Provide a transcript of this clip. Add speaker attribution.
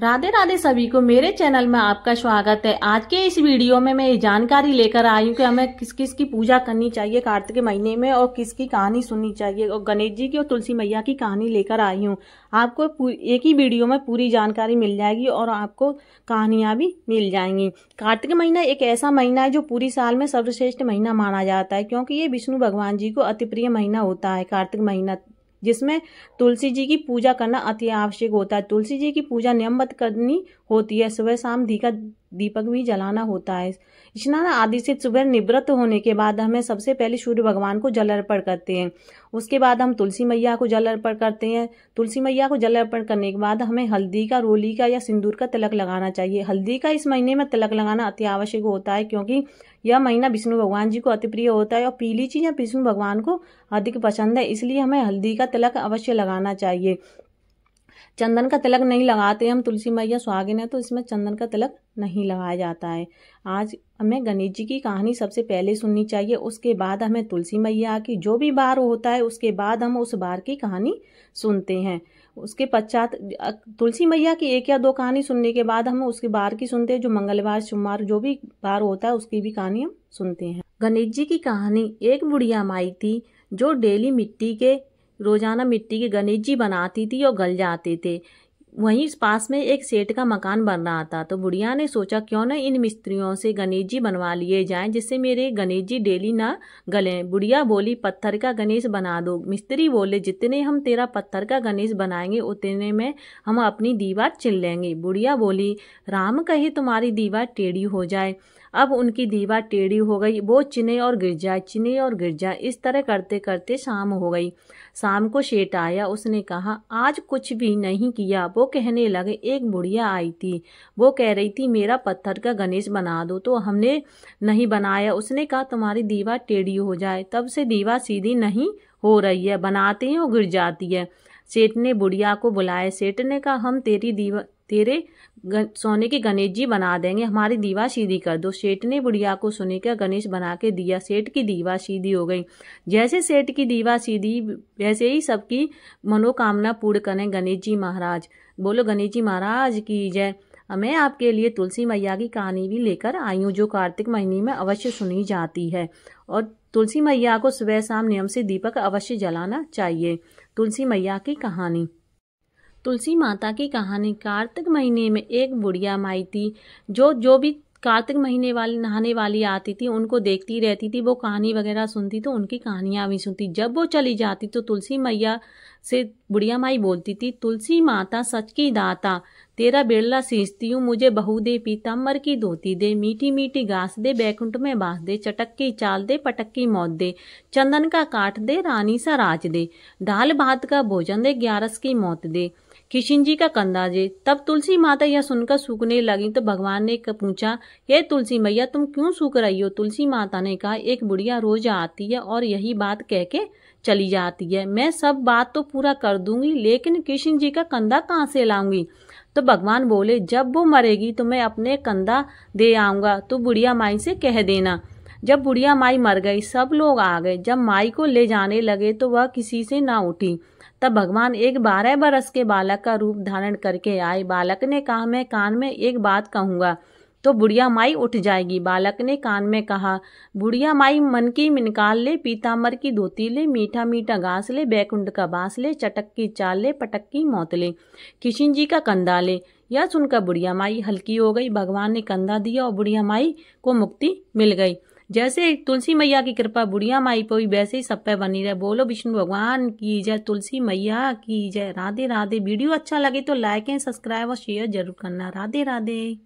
Speaker 1: राधे राधे सभी को मेरे चैनल में आपका स्वागत है आज के इस वीडियो में मैं ये जानकारी लेकर आई हूँ कि हमें किस किस की पूजा करनी चाहिए कार्तिक महीने में और किसकी कहानी सुननी चाहिए और गणेश जी की और तुलसी मैया की कहानी लेकर आई हूँ आपको एक ही वीडियो में पूरी जानकारी मिल जाएगी और आपको कहानियाँ भी मिल जाएंगी कार्तिक महीना एक ऐसा महीना है जो पूरी साल में सर्वश्रेष्ठ महीना माना जाता है क्योंकि ये विष्णु भगवान जी को अति प्रिय महीना होता है कार्तिक महीना जिसमें तुलसी जी की पूजा करना अति आवश्यक होता है तुलसी जी की पूजा नियमबद्ध करनी होती है सुबह शाम दी का दीपक भी जलाना होता है स्नान आदि से सुबह निवृत्त होने के बाद हमें सबसे पहले सूर्य भगवान को जल अर्पण करते हैं उसके बाद हम तुलसी मैया को जल अर्पण करते हैं तुलसी मैया को जल अर्पण करने के बाद हमें हल्दी का रोली का या सिंदूर का तिलक लगाना चाहिए हल्दी का इस महीने में तिलक लगाना अति आवश्यक होता है क्योंकि यह महीना विष्णु भगवान जी को अति प्रिय होता है और पीली चीज़ विष्णु भगवान को अधिक पसंद है इसलिए हमें हल्दी का तिलक अवश्य लगाना चाहिए चंदन का तिलक नहीं लगाते हम तुलसी मैया सुहागिन है तो इसमें चंदन का तिलक नहीं लगाया जाता है आज हमें गणेश जी की कहानी सबसे पहले सुननी चाहिए उसके बाद हमें तुलसी मैया की जो भी बार होता है उसके बाद हम उस बार की कहानी सुनते हैं उसके पश्चात तुलसी मैया की एक या दो कहानी सुनने के बाद हम उसकी बार की सुनते हैं जो मंगलवार सोमवार जो भी बार होता है उसकी भी कहानी हम सुनते हैं गणेश जी की कहानी एक बुढ़िया माई थी जो डेली मिट्टी के रोज़ाना मिट्टी के गणेश जी बनाती थी और गल जाते थे वहीं पास में एक सेठ का मकान बन रहा था तो बुढ़िया ने सोचा क्यों न इन मिस्त्रियों से गणेश जी बनवा लिए जाएं जिससे मेरे गणेश जी डेली ना गलें बुढ़िया बोली पत्थर का गणेश बना दो मिस्त्री बोले जितने हम तेरा पत्थर का गणेश बनाएंगे उतने में हम अपनी दीवार चिल लेंगे बुढ़िया बोली राम कहे तुम्हारी दीवार टेढ़ी हो जाए अब उनकी दीवार टेढ़ी हो गई वो चिने और गिर जाए चिने और गिर जाए इस तरह करते करते शाम हो गई शाम को शेट आया उसने कहा आज कुछ भी नहीं किया वो कहने लगे एक बुढ़िया आई थी वो कह रही थी मेरा पत्थर का गणेश बना दो तो हमने नहीं बनाया उसने कहा तुम्हारी दीवार टेढ़ी हो जाए तब से दीवार सीधी नहीं हो रही है बनाते ही गिर जाती है सेठ ने बुढ़िया को बुलाया सेठ ने कहा हम तेरी दीवार तेरे सोने के गणेश जी बना देंगे हमारी दीवा सीधी कर दो सेठ ने बुढ़िया को सोने का गणेश बना के दिया सेठ की दीवा सीधी हो गई जैसे सेठ की दीवा सीधी वैसे ही सबकी मनोकामना पूर्ण करें गणेश जी महाराज बोलो गणेश जी महाराज की जय मैं आपके लिए तुलसी मैया की कहानी भी लेकर आई हूँ जो कार्तिक महीने में अवश्य सुनी जाती है और तुलसी मैया को सुबह शाम नियम से दीपक अवश्य जलाना चाहिए तुलसी मैया की कहानी तुलसी माता की कहानी कार्तिक महीने में एक बुढ़िया माई थी जो जो भी कार्तिक महीने वाली नहाने वाली आती थी उनको देखती रहती थी वो कहानी वगैरह सुनती तो उनकी कहानियाँ भी सुनती जब वो चली जाती तो तुलसी मैया से बुढ़िया माई बोलती थी तुलसी माता सच की दाता तेरा बिरला सींचती हूँ मुझे बहू दे पीताम्बर की धोती दे मीठी मीठी घास दे बैकुंठ में बांस दे चटक की चाल दे पटक की मौत दे चंदन का काट दे रानी सा राज दे दाल भात का भोजन दे ग्यारस की मौत दे किशन जी का कंधा जे तब तुलसी माता यह सुनकर सूखने लगी तो भगवान ने पूछा ये तुलसी मैया तुम क्यों सूख रही हो तुलसी माता ने कहा एक बुढ़िया रोज आती है और यही बात कह के चली जाती है मैं सब बात तो पूरा कर दूंगी लेकिन किशन जी का कंधा कहाँ से लाऊंगी तो भगवान बोले जब वो मरेगी तो मैं अपने कंधा दे आऊँगा तो बुढ़िया माई से कह देना जब बुढ़िया माई मर गई सब लोग आ गए जब माई को ले जाने लगे तो वह किसी से ना उठी तब भगवान एक बारह बरस के बालक का रूप धारण करके आए बालक ने कहा मैं कान में एक बात कहूँगा तो बुढ़िया माई उठ जाएगी बालक ने कान में कहा बुढ़िया माई मन की मिनकाल ले पीतामर की धोती ले मीठा मीठा घास ले बैकुंड का बांस ले चटक की चाल ले पटक की मौत ले किशन जी का कंधा ले यह सुनकर बुढ़िया माई हल्की हो गई भगवान ने कंधा दिया और बुढ़िया माई को मुक्ति मिल गई जैसे तुलसी मैया की कृपा बुढ़िया माई पर वैसे ही सब पे बनी रहे बोलो विष्णु भगवान की जय तुलसी मैया की जय राधे राधे वीडियो अच्छा लगे तो लाइक एंड सब्सक्राइब और शेयर जरूर करना राधे राधे